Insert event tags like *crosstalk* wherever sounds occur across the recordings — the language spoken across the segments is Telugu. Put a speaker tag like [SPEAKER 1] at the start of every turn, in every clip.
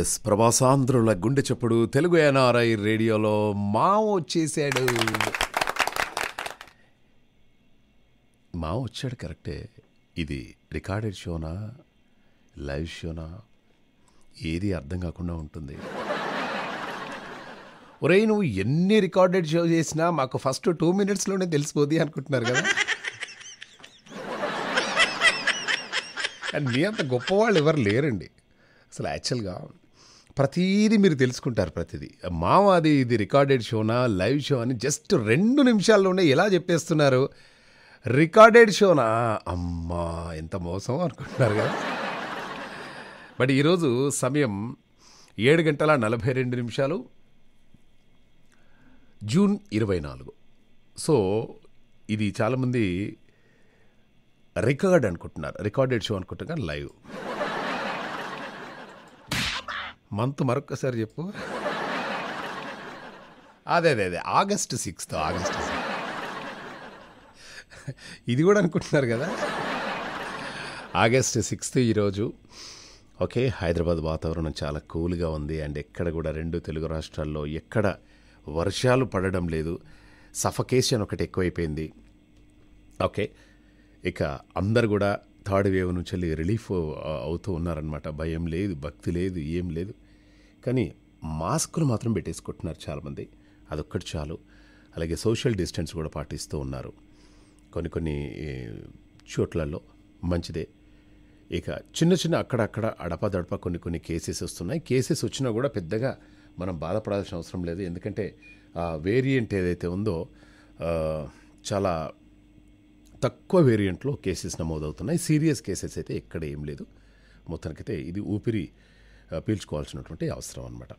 [SPEAKER 1] ఎస్ ప్రభాసాంధ్రుల గుండె చప్పుడు తెలుగు ఎన్ఆర్ఐ రేడియోలో మావ వచ్చేసాడు మావ వచ్చాడు కరెక్టే ఇది రికార్డెడ్ షోనా లైవ్ షోనా ఏది అర్థం కాకుండా ఉంటుంది ఒరే నువ్వు ఎన్ని రికార్డెడ్ షో చేసినా మాకు ఫస్ట్ టూ మినిట్స్లోనే తెలిసిపోద్ది అనుకుంటున్నారు కదా మీ అంత గొప్పవాళ్ళు ఎవరు లేరండి అసలు యాక్చువల్గా ప్రతీది మీరు తెలుసుకుంటారు ప్రతిదీ మావాది ఇది రికార్డెడ్ షోనా లైవ్ షో అని జస్ట్ రెండు నిమిషాల్లోనే ఎలా చెప్పేస్తున్నారు రికార్డెడ్ షోనా అమ్మా ఎంత మోసం అనుకుంటున్నారు కదా బట్ ఈరోజు సమయం ఏడు గంటల నలభై రెండు నిమిషాలు జూన్ ఇరవై నాలుగు సో ఇది చాలామంది రికార్డ్ అనుకుంటున్నారు రికార్డెడ్ షో అనుకుంటున్నారు లైవ్ మంత్ మరొక్కసారి చెప్పు అదే అదే అదే ఆగస్ట్ సిక్స్త్ ఆగస్ట్ ఇది కూడా అనుకుంటున్నారు కదా ఆగస్ట్ సిక్స్త్ ఈరోజు ఓకే హైదరాబాద్ వాతావరణం చాలా కూల్గా ఉంది అండ్ ఎక్కడ కూడా రెండు తెలుగు రాష్ట్రాల్లో ఎక్కడ వర్షాలు పడడం లేదు సఫకేషన్ ఒకటి ఎక్కువైపోయింది ఓకే ఇక అందరు కూడా థర్డ్ వేవ్ నుంచి రిలీఫ్ అవుతూ ఉన్నారనమాట భయం లేదు భక్తి లేదు ఏం లేదు కానీ మాస్కులు మాత్రం పెట్టేసుకుంటున్నారు చాలామంది అదొక్కటి చాలు అలాగే సోషల్ డిస్టెన్స్ కూడా పాటిస్తూ ఉన్నారు కొన్ని కొన్ని చోట్లలో మంచిదే ఇక చిన్న చిన్న అక్కడక్కడ అడపదడప కొన్ని కొన్ని కేసెస్ వస్తున్నాయి కేసెస్ వచ్చినా కూడా పెద్దగా మనం బాధపడాల్సిన అవసరం లేదు ఎందుకంటే ఆ వేరియంట్ ఏదైతే ఉందో చాలా తక్కువ వేరియంట్లో కేసెస్ నమోదవుతున్నాయి సీరియస్ కేసెస్ అయితే ఎక్కడ ఏం లేదు మొత్తానికైతే ఇది ఊపిరి పీల్చుకోవాల్సినటువంటి అవసరం అనమాట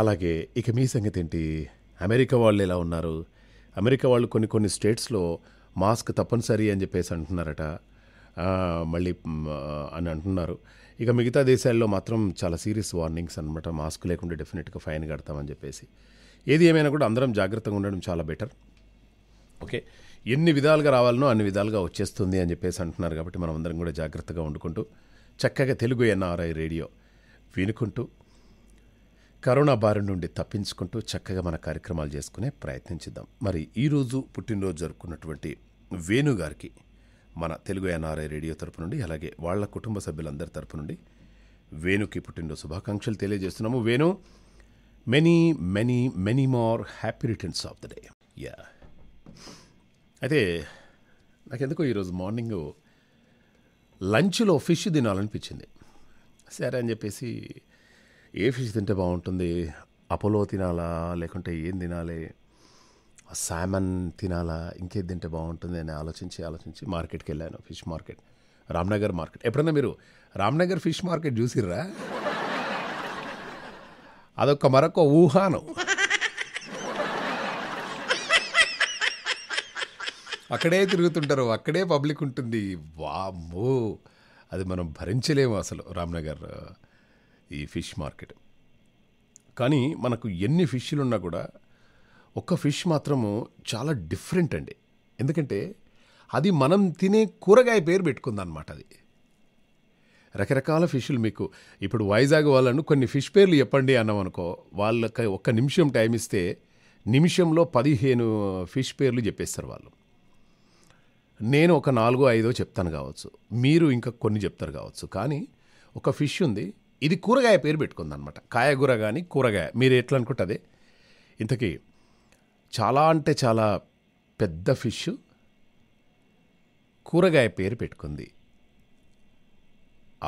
[SPEAKER 1] అలాగే ఇక మీ సంగతి ఏంటి అమెరికా వాళ్ళు ఎలా ఉన్నారు అమెరికా వాళ్ళు కొన్ని కొన్ని స్టేట్స్లో మాస్క్ తప్పనిసరి అని చెప్పేసి అంటున్నారట మళ్ళీ అని అంటున్నారు ఇక మిగతా దేశాల్లో మాత్రం చాలా సీరియస్ వార్నింగ్స్ అనమాట మాస్క్ లేకుండా డెఫినెట్గా ఫైన్ కడతామని చెప్పేసి ఏది ఏమైనా కూడా అందరం జాగ్రత్తగా ఉండడం చాలా బెటర్ ఓకే ఎన్ని విధాలుగా రావాలనో అన్ని విధాలుగా వచ్చేస్తుంది అని చెప్పేసి అంటున్నారు కాబట్టి మనం అందరం కూడా జాగ్రత్తగా వండుకుంటూ చక్కగా తెలుగు ఎన్ఆర్ఐ రేడియో వీనుకుంటూ కరోనా బారి నుండి తప్పించుకుంటూ చక్కగా మన కార్యక్రమాలు చేసుకునే ప్రయత్నించిద్దాం మరి ఈరోజు పుట్టినరోజు జరుపుకున్నటువంటి వేణుగారికి మన తెలుగు ఎన్ఆర్ఐ రేడియో తరపు నుండి అలాగే వాళ్ళ కుటుంబ సభ్యులందరి తరపు నుండి వేణుకి పుట్టినరోజు శుభాకాంక్షలు తెలియజేస్తున్నాము Venu many many many more happy returns of the day yeah అయితే నాకెందుకో ఈరోజు మార్నింగ్ లంచ్లో ఫిష్ తినాలనిపించింది సరే అని చెప్పేసి ఏ ఫిష్ తింటే బాగుంటుంది అపోలో తినాలా లేకుంటే ఏం తినాలి సామన్ తినాలా ఇంకేది తింటే బాగుంటుంది అని ఆలోచించి ఆలోచించి మార్కెట్కి వెళ్ళాను ఫిష్ మార్కెట్ రామ్నగర్ మార్కెట్ ఎప్పుడన్నా మీరు రామ్నగర్ ఫిష్ మార్కెట్ చూసిర్రా అదొక మరొక ఊహాను అక్కడే తిరుగుతుంటారు అక్కడే పబ్లిక్ ఉంటుంది వామ్మో అది మనం భరించలేము అసలు రామ్నగర్ ఈ ఫిష్ మార్కెట్ కానీ మనకు ఎన్ని ఫిష్లు ఉన్నా కూడా ఒక్క ఫిష్ మాత్రము చాలా డిఫరెంట్ అండి ఎందుకంటే అది మనం తినే కూరగాయ పేరు పెట్టుకుందన్నమాట అది రకరకాల ఫిష్లు మీకు ఇప్పుడు వైజాగ్ వాళ్ళను కొన్ని ఫిష్ పేర్లు చెప్పండి అన్నామనుకో వాళ్ళకి ఒక్క నిమిషం టైం ఇస్తే నిమిషంలో పదిహేను ఫిష్ పేర్లు చెప్పేస్తారు వాళ్ళు నేను ఒక నాలుగో ఐదో చెప్తాను కావచ్చు మీరు ఇంకా కొన్ని చెప్తారు కావచ్చు కానీ ఒక ఫిష్ ఉంది ఇది కూరగాయ పేరు పెట్టుకుంది అనమాట కాయగూర కానీ కూరగాయ మీరు ఎట్లా అనుకుంటుంది ఇంతకీ చాలా అంటే చాలా పెద్ద ఫిష్ కూరగాయ పేరు పెట్టుకుంది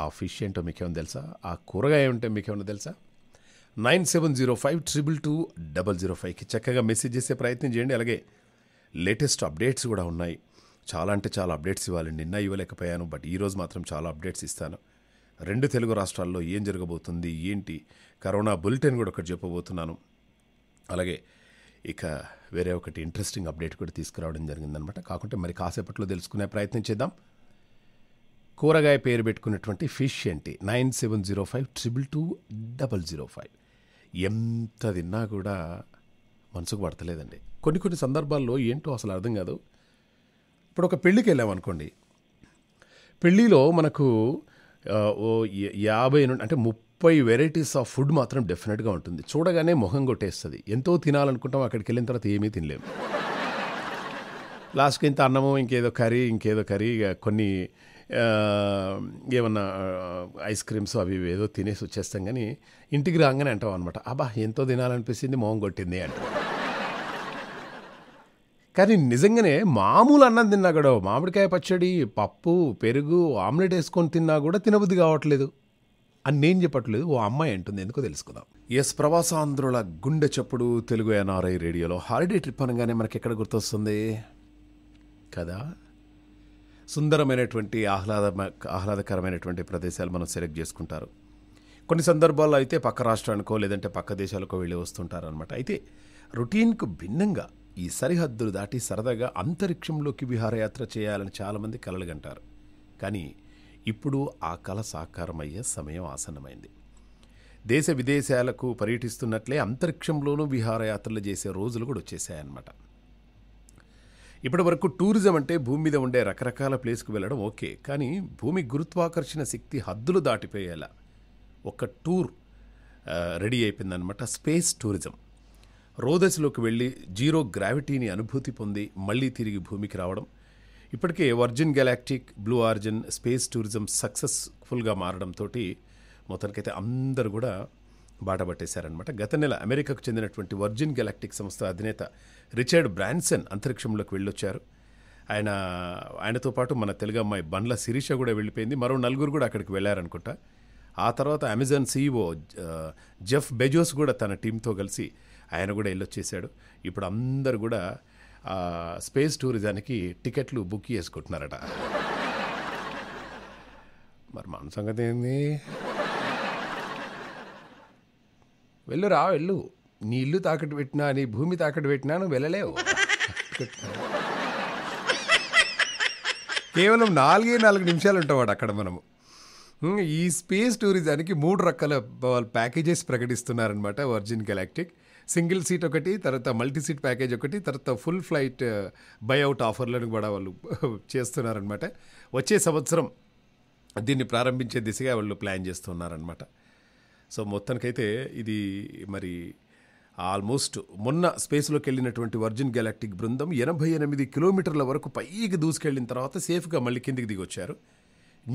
[SPEAKER 1] ఆ ఫిష్ ఏంటో మీకేమో తెలుసా ఆ కూరగాయ మీకు ఏమైనా తెలుసా nine seven zero five triple two double zero ఫైవ్కి చక్కగా మెసేజ్ చేసే ప్రయత్నం చేయండి అలాగే లేటెస్ట్ అప్డేట్స్ కూడా ఉన్నాయి చాలా అంటే చాలా అప్డేట్స్ ఇవ్వాలి నిన్న ఇవ్వలేకపోయాను బట్ ఈరోజు మాత్రం చాలా అప్డేట్స్ ఇస్తాను రెండు తెలుగు రాష్ట్రాల్లో ఏం జరగబోతుంది ఏంటి కరోనా బులెటిన్ కూడా ఒకటి చెప్పబోతున్నాను అలాగే ఇక వేరే ఒకటి ఇంట్రెస్టింగ్ అప్డేట్ కూడా తీసుకురావడం జరిగిందనమాట కాకుంటే మరి కాసేపట్లో తెలుసుకునే ప్రయత్నం చేద్దాం కూరగాయ పేరు పెట్టుకున్నటువంటి ఫిష్ ఏంటి nine seven zero five triple two double zero five ఎంత తిన్నా కూడా మనసుకు పడతలేదండి కొన్ని కొన్ని సందర్భాల్లో ఏంటో అసలు అర్థం కాదు ఇప్పుడు ఒక పెళ్ళికి అనుకోండి పెళ్ళిలో మనకు యాభై నుండి అంటే ముప్పై వెరైటీస్ ఆఫ్ ఫుడ్ మాత్రం డెఫినెట్గా ఉంటుంది చూడగానే మొహం కొట్టేస్తుంది ఎంతో తినాలనుకుంటాం అక్కడికి వెళ్ళిన తర్వాత ఏమీ తినలేము లాస్ట్కి ఇంత అన్నము ఇంకేదో కర్రీ ఇంకేదో కర్రీ కొన్ని ఏమన్నా ఐస్ క్రీమ్స్ అవి ఏదో తినేసి వచ్చేస్తాం కానీ ఇంటికి రాగానే అంటాం అనమాట అబ్బా ఎంతో తినాలనిపిస్తుంది మొహం కొట్టింది అంటారు కానీ నిజంగానే మామూలు అన్నం తిన్నా కూడా మామిడికాయ పచ్చడి పప్పు పెరుగు ఆమ్లెట్ వేసుకొని తిన్నా కూడా తినబుద్ధి కావట్లేదు అని నేను చెప్పట్లేదు ఓ అమ్మాయి అంటుంది ఎందుకో తెలుసుకుందాం ఎస్ ప్రవాసాంధ్రుల గుండె చప్పుడు తెలుగు ఎన్ఆర్ఐ రేడియోలో హాలిడే ట్రిప్ అనగానే మనకి ఎక్కడ గుర్తొస్తుంది కదా సుందరమైనటువంటి ఆహ్లాద ఆహ్లాదకరమైనటువంటి ప్రదేశాలు మనం సెలెక్ట్ చేసుకుంటారు కొన్ని సందర్భాల్లో అయితే పక్క రాష్ట్రానికో లేదంటే పక్క దేశాలకో వెళ్ళి వస్తుంటారు అనమాట అయితే రొటీన్కు భిన్నంగా ఈ సరిహద్దులు దాటి సరదాగా అంతరిక్షంలోకి విహారయాత్ర చేయాలని చాలామంది కలలుగంటారు కానీ ఇప్పుడు ఆ కళ సాకారమయ్యే సమయం ఆసన్నమైంది దేశ విదేశాలకు పర్యటిస్తున్నట్లే అంతరిక్షంలోనూ విహారయాత్రలు చేసే రోజులు కూడా వచ్చేసాయన్నమాట ఇప్పటి వరకు టూరిజం అంటే భూమి మీద ఉండే రకరకాల ప్లేస్కు వెళ్ళడం ఓకే కానీ భూమి గురుత్వాకర్షణ శక్తి హద్దులు దాటిపోయేలా ఒక టూర్ రెడీ అయిపోయిందనమాట స్పేస్ టూరిజం రోదస్లోకి వెళ్ళి జీరో గ్రావిటీని అనుభూతి పొంది మళ్లీ తిరిగి భూమికి రావడం ఇప్పటికే Virgin Galactic Blue Origin space tourism సక్సెస్ఫుల్గా మారడంతో మొత్తానికైతే అందరూ కూడా బాట పట్టేశారనమాట గత నెల అమెరికాకు చెందినటువంటి వర్జిన్ గెలాక్టిక్ సంస్థ అధినేత రిచర్డ్ బ్రాన్సన్ అంతరిక్షంలోకి వెళ్ళొచ్చారు ఆయన ఆయనతో పాటు మన తెలుగు అమ్మాయి బండ్ల శిరీష కూడా వెళ్ళిపోయింది మరో నలుగురు కూడా అక్కడికి వెళ్ళారనుకుంటా ఆ తర్వాత అమెజాన్ సీఈఓ జెఫ్ బెజోస్ కూడా తన టీంతో కలిసి ఆయన కూడా వెళ్ళొచ్చేసాడు ఇప్పుడు అందరు కూడా స్పేస్ టూరిజానికి టికెట్లు బుక్ చేసుకుంటున్నారట మరి మన సంగతి ఏంది వెళ్ళు రా వెళ్ళు నీ ఇల్లు తాకట్టు పెట్టినా నీ భూమి తాకట్టు పెట్టినా నువ్వు వెళ్ళలేవు కేవలం నాలుగే నాలుగు నిమిషాలు ఉంటావాడు అక్కడ మనము ఈ స్పేస్ టూరిజానికి మూడు రకాల ప్యాకేజెస్ ప్రకటిస్తున్నారనమాట వర్జిన్ గెలాక్టిక్ సింగిల్ సీట్ ఒకటి తర్వాత మల్టీ సీట్ ప్యాకేజ్ ఒకటి తర్వాత ఫుల్ ఫ్లైట్ uh, బైఅవుట్ ఆఫర్లను కూడా వాళ్ళు *laughs* చేస్తున్నారనమాట వచ్చే సంవత్సరం దీన్ని ప్రారంభించే దిశగా వాళ్ళు ప్లాన్ చేస్తున్నారనమాట సో మొత్తానికైతే ఇది మరి ఆల్మోస్ట్ మొన్న స్పేస్లోకి వెళ్ళినటువంటి వర్జిన్ గెలాక్టిక్ బృందం ఎనభై ఎనిమిది కిలోమీటర్ల వరకు పైకి దూసుకెళ్ళిన తర్వాత సేఫ్గా మళ్ళీ కిందికి దిగొచ్చారు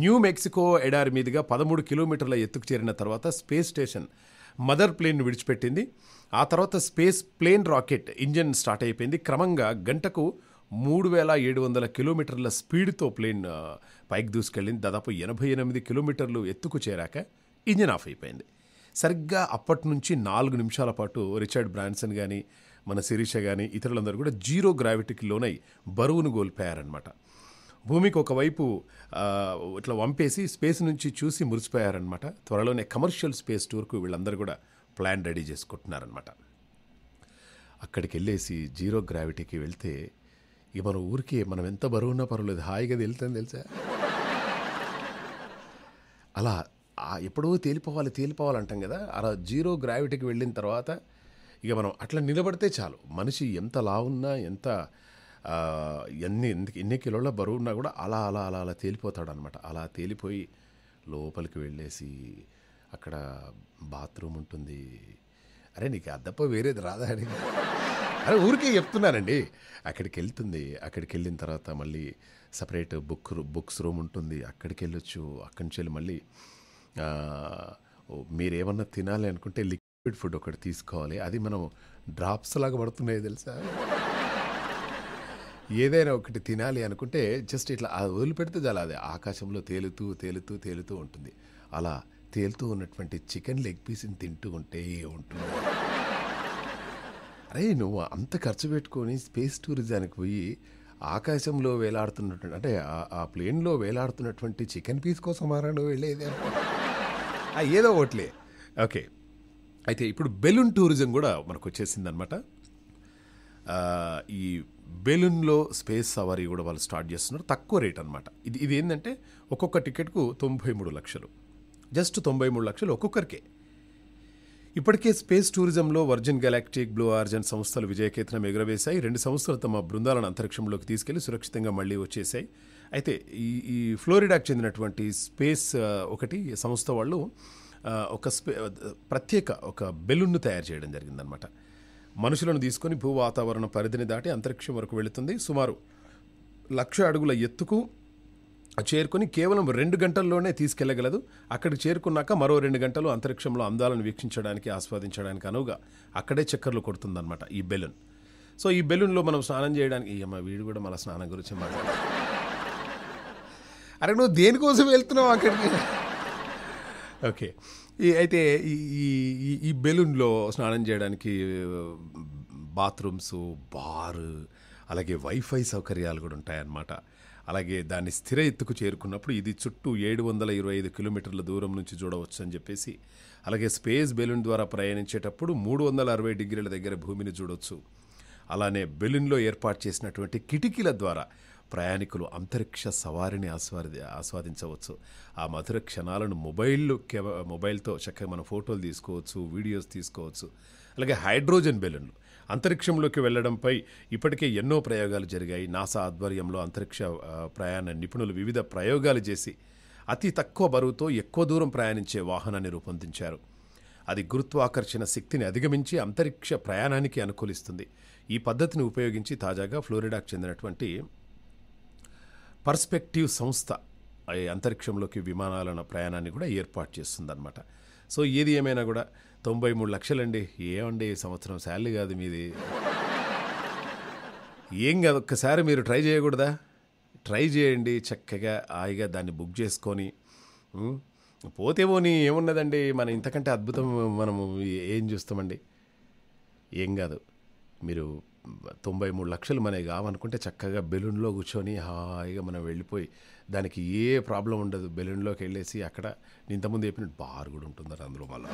[SPEAKER 1] న్యూ మెక్సికో ఎడారి మీదుగా పదమూడు కిలోమీటర్ల ఎత్తుకు చేరిన తర్వాత స్పేస్ స్టేషన్ మదర్ ప్లేన్ విడిచిపెట్టింది ఆ తర్వాత space plane rocket engine start అయిపోయింది క్రమంగా గంటకు మూడు వేల ఏడు వందల కిలోమీటర్ల స్పీడ్తో ప్లేన్ పైకి దూసుకెళ్ళింది దాదాపు ఎనభై ఎనిమిది కిలోమీటర్లు ఎత్తుకు చేరాక ఇంజన్ ఆఫ్ అయిపోయింది సరిగ్గా అప్పటి నుంచి నాలుగు నిమిషాల పాటు రిచర్డ్ బ్రాన్సన్ కానీ మన శిరీష కానీ ఇతరులందరూ కూడా జీరో గ్రావిటీకి లోనై బరువును కోల్పోయారనమాట భూమికి ఒకవైపు ఇట్లా వంపేసి స్పేస్ నుంచి చూసి మురిసిపోయారనమాట త్వరలోనే కమర్షియల్ స్పేస్ టూర్కు వీళ్ళందరూ కూడా ప్లాన్ రెడీ చేసుకుంటున్నారనమాట అక్కడికి వెళ్ళేసి జీరో గ్రావిటీకి వెళ్తే ఇక మన ఊరికి మనం ఎంత బరువున్నా పర్వాలేదు హాయిగా తెలుతుంది తెలుసా అలా ఎప్పుడో తేలిపోవాలి తేలిపోవాలంటాం కదా అలా జీరో గ్రావిటీకి వెళ్ళిన తర్వాత ఇక మనం అట్లా నిలబడితే చాలు మనిషి ఎంత లావున్నా ఎంత ఎన్ని ఎన్ని కిలోల బరువు ఉన్నా కూడా అలా అలా అలా అలా తేలిపోతాడు అనమాట అలా తేలిపోయి లోపలికి వెళ్ళేసి అక్కడ బాత్రూమ్ ఉంటుంది అరే నీకు అద్దప్ప వేరేది రాదా అని అరే ఊరికే చెప్తున్నానండి అక్కడికి వెళ్తుంది అక్కడికి వెళ్ళిన తర్వాత మళ్ళీ సపరేట్ బుక్ బుక్స్ రూమ్ ఉంటుంది అక్కడికి వెళ్ళొచ్చు అక్కడి నుంచి వెళ్ళి మళ్ళీ మీరు ఏమన్నా తినాలి అనుకుంటే లిక్విడ్ ఫుడ్ ఒకటి తీసుకోవాలి అది మనం డ్రాప్స్ లాగా పడుతున్నాయి తెలుసా ఏదైనా ఒకటి తినాలి అనుకుంటే జస్ట్ ఇట్లా అది వదిలిపెడితే చాలా అది ఆకాశంలో తేలుతూ తేలుతూ తేలుతూ ఉంటుంది అలా తేలుతూ ఉన్నటువంటి చికెన్ లెగ్ పీస్ని తింటూ ఉంటే ఉంటుంది అరే నువ్వు అంత ఖర్చు పెట్టుకొని స్పేస్ టూరిజానికి పోయి ఆకాశంలో వేలాడుతున్నటువంటి అంటే ఆ ప్లేన్లో వేలాడుతున్నటువంటి చికెన్ పీస్ కోసం మారా నువ్వు వెళ్ళేది ఏదో ఒకట్లే ఓకే అయితే ఇప్పుడు బెలూన్ టూరిజం కూడా మనకు వచ్చేసిందనమాట ఈ బెలూన్లో స్పేస్ సవారీ కూడా వాళ్ళు స్టార్ట్ చేస్తున్నారు తక్కువ రేట్ అనమాట ఇది ఇది ఏంటంటే ఒక్కొక్క టికెట్కు తొంభై మూడు లక్షలు జస్ట్ తొంభై మూడు లక్షలు ఒక్కొక్కరికే ఇప్పటికే స్పేస్ టూరిజంలో వర్జిన్ గెలాక్టిక్ బ్లూ ఆర్జన్ సంస్థలు విజయకేతనం ఎగురవేశాయి రెండు సంస్థలు తమ బృందాలను అంతరిక్షంలోకి తీసుకెళ్లి సురక్షితంగా మళ్ళీ వచ్చేసాయి అయితే ఈ ఈ ఫ్లోరిడాకు చెందినటువంటి స్పేస్ ఒకటి సంస్థ వాళ్ళు ఒక స్పే ప్రత్యేక ఒక బెలూన్ను తయారు చేయడం జరిగిందనమాట మనుషులను తీసుకొని భూ వాతావరణ పరిధిని దాటి అంతరిక్షం వరకు వెళుతుంది సుమారు లక్ష అడుగుల ఎత్తుకు చేరుకుని కేవలం రెండు గంటల్లోనే తీసుకెళ్లగలదు అక్కడికి చేరుకున్నాక మరో రెండు గంటలు అంతరిక్షంలో అందాలను వీక్షించడానికి ఆస్వాదించడానికి అనువుగా అక్కడే చక్కర్లు కొడుతుందన్నమాట ఈ బెలూన్ సో ఈ బెలూన్లో మనం స్నానం చేయడానికి అమ్మ వీడు కూడా మన స్నానం గురించి మాట్లాడతాం అరే నువ్వు దేనికోసం వెళ్తున్నావు అక్కడికి ఓకే అయితే ఈ ఈ బెలూన్లో స్నానం చేయడానికి బాత్రూమ్స్ బార్ అలాగే వైఫై సౌకర్యాలు కూడా ఉంటాయన్నమాట అలాగే దాన్ని స్థిర ఎత్తుకు చేరుకున్నప్పుడు ఇది చుట్టూ ఏడు వందల ఇరవై ఐదు కిలోమీటర్ల దూరం నుంచి చూడవచ్చు అని చెప్పేసి అలాగే స్పేస్ బెలూన్ ద్వారా ప్రయాణించేటప్పుడు మూడు వందల అరవై డిగ్రీల దగ్గర భూమిని చూడవచ్చు అలానే బెలూన్లో ఏర్పాటు చేసినటువంటి కిటికీల ద్వారా ప్రయాణికులు అంతరిక్ష సవారిని ఆస్వాది ఆస్వాదించవచ్చు ఆ మధుర క్షణాలను మొబైల్ మొబైల్తో చక్కగా మన ఫోటోలు తీసుకోవచ్చు వీడియోస్ తీసుకోవచ్చు అలాగే హైడ్రోజన్ బెలూన్లు అంతరిక్షంలోకి వెళ్లడంపై ఇప్పటికే ఎన్నో ప్రయోగాలు జరిగాయి నాసా ఆధ్వర్యంలో అంతరిక్ష ప్రయాణ నిపుణులు వివిధ ప్రయోగాలు చేసి అతి తక్కువ బరువుతో ఎక్కువ దూరం ప్రయాణించే వాహనాన్ని రూపొందించారు అది గురుత్వాకర్షణ శక్తిని అధిగమించి అంతరిక్ష ప్రయాణానికి అనుకూలిస్తుంది ఈ పద్ధతిని ఉపయోగించి తాజాగా ఫ్లోరిడాకు చెందినటువంటి పర్స్పెక్టివ్ సంస్థ అంతరిక్షంలోకి విమానాలను ప్రయాణాన్ని కూడా ఏర్పాటు చేస్తుందన్నమాట సో ఏది ఏమైనా కూడా తొంభై మూడు లక్షలండి ఏమండి సంవత్సరం శాలరీ కాదు మీది ఏం కాదు ఒక్కసారి మీరు ట్రై చేయకూడదా ట్రై చేయండి చక్కగా హాయిగా దాన్ని బుక్ చేసుకొని పోతే పోనీ ఏమున్నదండి మనం ఇంతకంటే అద్భుతం మనము ఏం చూస్తామండి ఏం కాదు మీరు తొంభై మూడు లక్షలు మనవి కావనుకుంటే చక్కగా బెలూన్లో కూర్చొని హాయిగా మనం వెళ్ళిపోయి దానికి ఏ ప్రాబ్లం ఉండదు బెలూన్లోకి వెళ్ళేసి అక్కడ ఇంతకుముందు చెప్పినట్టు బార్ కూడా ఉంటుందట అందులో మళ్ళీ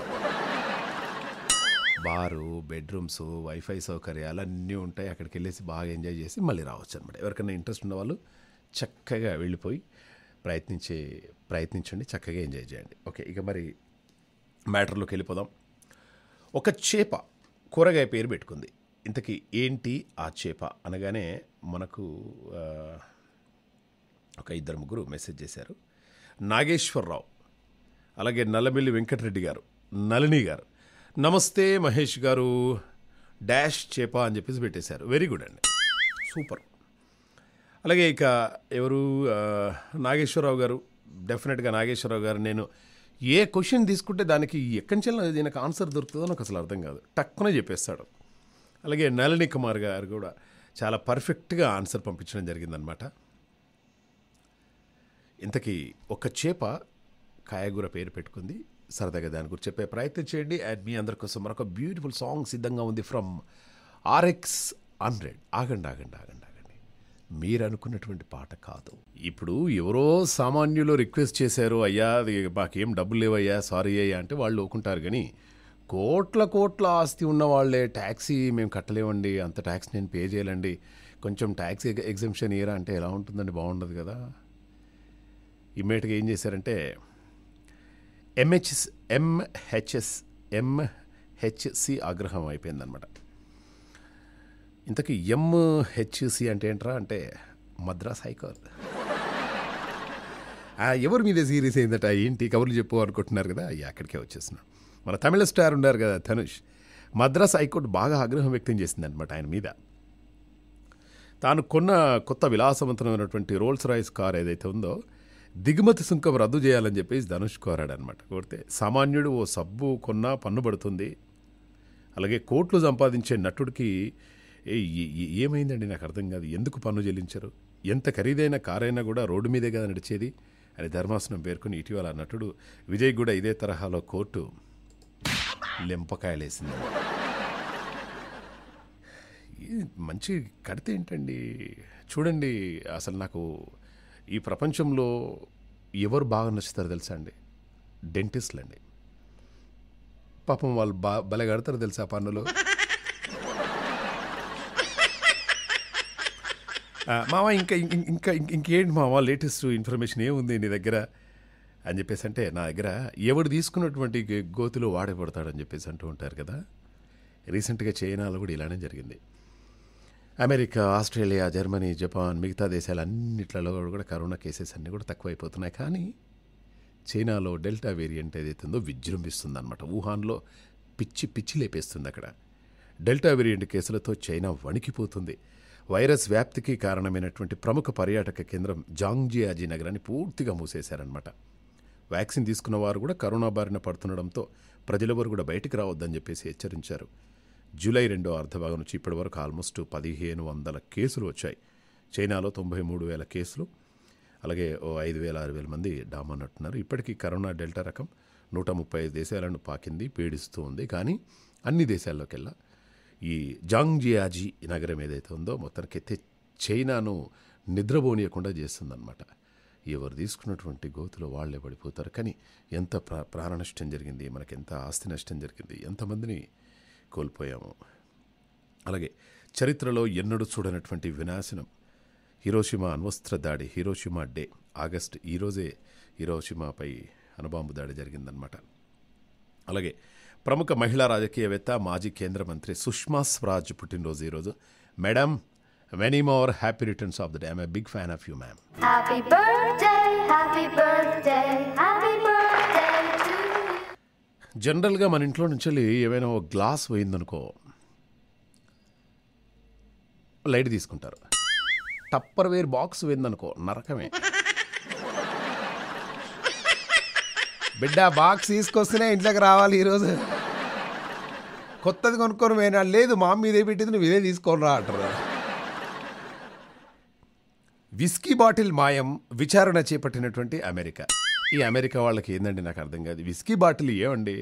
[SPEAKER 1] బారు బెడ్రూమ్స్ వైఫై సౌకర్యాలు అన్నీ ఉంటాయి అక్కడికి వెళ్ళేసి బాగా ఎంజాయ్ చేసి మళ్ళీ రావచ్చు అనమాట ఎవరికైనా ఇంట్రెస్ట్ ఉన్నవాళ్ళు చక్కగా వెళ్ళిపోయి ప్రయత్నించే ప్రయత్నించండి చక్కగా ఎంజాయ్ చేయండి ఓకే ఇక మరి మ్యాటర్లోకి వెళ్ళిపోదాం ఒక చేప కూరగాయ పేరు పెట్టుకుంది ఇంతకీ ఏంటి ఆ చేప అనగానే మనకు ఒక ఇద్దరు ముగ్గురు మెసేజ్ చేశారు నాగేశ్వరరావు అలాగే నల్లమిల్లి వెంకటరెడ్డి గారు నళిని గారు నమస్తే మహేష్ గారు డాష్ చేప అని చెప్పేసి పెట్టేశారు వెరీ గుడ్ అండి సూపర్ అలాగే ఇక ఎవరు నాగేశ్వరరావు గారు డెఫినెట్గా నాగేశ్వరరావు గారు నేను ఏ క్వశ్చన్ తీసుకుంటే దానికి ఎక్కడి నుంచి దీనికి ఆన్సర్ దొరుకుతుందో నాకు అసలు అర్థం కాదు టక్కునే చెప్పేస్తాడు అలాగే నళిని కుమార్ గారు కూడా చాలా పర్ఫెక్ట్గా ఆన్సర్ పంపించడం జరిగిందనమాట ఇంతకీ ఒక చేప కాయగూర పేరు పెట్టుకుంది సరదాగా దాని గురించి చెప్పే ప్రయత్నం చేయండి అండ్ మీ అందరి కోసం మరొక బ్యూటిఫుల్ సాంగ్ సిద్ధంగా ఉంది ఫ్రమ్ ఆర్ఎక్స్ హండ్రెడ్ ఆగండి ఆగండి ఆగండి ఆగండి మీరు అనుకున్నటువంటి పాట కాదు ఇప్పుడు ఎవరో సామాన్యులు రిక్వెస్ట్ చేశారు అయ్యా అది మాకేం డబ్బులు లేవయ్యా సారీ అయ్యా అంటే వాళ్ళు ఒకుంటారు కానీ కోట్ల కోట్ల ఆస్తి ఉన్న వాళ్ళే ట్యాక్సీ మేము కట్టలేమండి అంత ట్యాక్స్ నేను పే చేయాలండి కొంచెం ట్యాక్స్ ఎగ్జిబిషన్ ఇయరా అంటే ఎలా ఉంటుందండి బాగుండదు కదా ఇమ్మీడియట్గా ఏం చేశారంటే ఎంహెచ్ఎస్ ఎంహెచ్ఎస్ ఎంహెచ్సి ఆగ్రహం అయిపోయిందనమాట ఇంతకీ ఎంహెచ్సి అంటే ఏంట్రా అంటే మద్రాస్ హైకోర్ట్ ఎవరు మీదే సీరియస్ అయిందట ఏంటి కబుర్లు చెప్పు అనుకుంటున్నారు కదా అయ్యా అక్కడికే వచ్చేస్తున్నాను మన తమిళ స్టార్ ఉన్నారు కదా ధనుష్ మద్రాస్ హైకోర్టు బాగా ఆగ్రహం వ్యక్తం చేసింది అనమాట ఆయన మీద తాను కొన్న కొత్త విలాసవంతమైనటువంటి రోల్స్ రాయిస్ కార్ ఏదైతే ఉందో దిగుమతి సుంకం రద్దు చేయాలని చెప్పేసి ధనుష్ కోరాడనమాట కోరితే సామాన్యుడు ఓ సబ్బు కొన్నా పన్ను పడుతుంది అలాగే కోట్లు సంపాదించే నటుడికి ఏమైందండి నాకు అర్థం కాదు ఎందుకు పన్ను చెల్లించరు ఎంత ఖరీదైన కారైనా కూడా రోడ్డు మీదే కదా నడిచేది అని ధర్మాసనం పేర్కొని ఇటీవల నటుడు విజయ్ కూడా ఇదే తరహాలో కోర్టు లింపకాయలేసింది మంచి కడితే ఏంటండి చూడండి అసలు నాకు ఈ ప్రపంచంలో ఎవరు బాగా నచ్చుతారు తెలుసా అండి డెంటిస్ట్లు అండి పాపం వాళ్ళు బా భలే కడతారు తెలుసా పన్నులు మావా ఇంకా ఇంకా ఇంకేంటి మావా లేటెస్ట్ ఇన్ఫర్మేషన్ ఏముంది నీ దగ్గర అని చెప్పేసి అంటే నా దగ్గర ఎవడు తీసుకున్నటువంటి గోతులు వాడబడతాడు అని చెప్పేసి అంటూ ఉంటారు కదా రీసెంట్గా చైనాలో కూడా ఇలానే జరిగింది అమెరికా ఆస్ట్రేలియా జర్మనీ జపాన్ మిగతా దేశాలు అన్నిట్లలో కూడా కరోనా కేసెస్ అన్నీ కూడా తక్కువైపోతున్నాయి కానీ చైనాలో డెల్టా వేరియంట్ ఏదైతుందో విజృంభిస్తుంది అనమాట వుహాన్లో పిచ్చి పిచ్చి లేపేస్తుంది అక్కడ డెల్టా వేరియంట్ కేసులతో చైనా వణికిపోతుంది వైరస్ వ్యాప్తికి కారణమైనటువంటి ప్రముఖ పర్యాటక కేంద్రం జాంగ్జియాజీ నగరాన్ని పూర్తిగా మూసేశారనమాట వ్యాక్సిన్ తీసుకున్న వారు కూడా కరోనా బారిన పడుతుండడంతో ప్రజలెవరు కూడా బయటికి రావద్దని చెప్పేసి హెచ్చరించారు జూలై రెండో అర్ధభాగం నుంచి ఇప్పటివరకు ఆల్మోస్ట్ పదిహేను వందల కేసులు వచ్చాయి చైనాలో తొంభై మూడు వేల కేసులు అలాగే ఓ ఐదు వేల ఆరు వేల మంది డామన్నట్టున్నారు ఇప్పటికీ కరోనా డెల్టా రకం నూట ముప్పై ఐదు దేశాలను పాకింది పీడిస్తూ ఉంది కానీ అన్ని దేశాల్లోకెల్లా ఈ జాంగ్జియాజీ నగరం ఏదైతే ఉందో మొత్తానికి అయితే చైనాను నిద్రపోనీయకుండా చేస్తుందన్నమాట ఎవరు తీసుకున్నటువంటి గోతులో వాళ్లే పడిపోతారు కానీ ఎంత ప్రా ప్రాణ నష్టం జరిగింది మనకెంత ఆస్తి నష్టం జరిగింది ఎంతమందిని కోల్పోయాము అలాగే చరిత్రలో ఎన్నడూ చూడనటువంటి వినాశనం హీరోషిమా అణ్వస్త్ర దాడి హీరోషిమా డే ఆగస్ట్ ఈరోజే హీరోషిమాపై అనుబాంబు దాడి జరిగిందనమాట అలాగే ప్రముఖ మహిళా రాజకీయవేత్త మాజీ కేంద్ర మంత్రి సుష్మా స్వరాజ్ పుట్టినరోజు ఈరోజు madam Many more happy returns of the day. I'm a big fan of you, జనరల్గా మన ఇంట్లో నుంచి వెళ్ళి ఏమైనా ఒక గ్లాస్ పోయిందనుకో లైట్ తీసుకుంటారు టప్పర్ వేర్ బాక్స్ పోయిందనుకో నరకమే బిడ్డ బాక్స్ తీసుకొస్తేనే ఇంట్లోకి రావాలి ఈరోజు కొత్తది కొనుక్కొని పోయినా లేదు మా మీద పెట్టింది నువ్వు ఇదే తీసుకోరా అంటారు విస్కీ బాటిల్ మాయం విచారణ చేపట్టినటువంటి అమెరికా ఈ అమెరికా వాళ్ళకి ఏందండి నాకు అర్థం కాదు విస్కీ బాటిల్ ఏమండి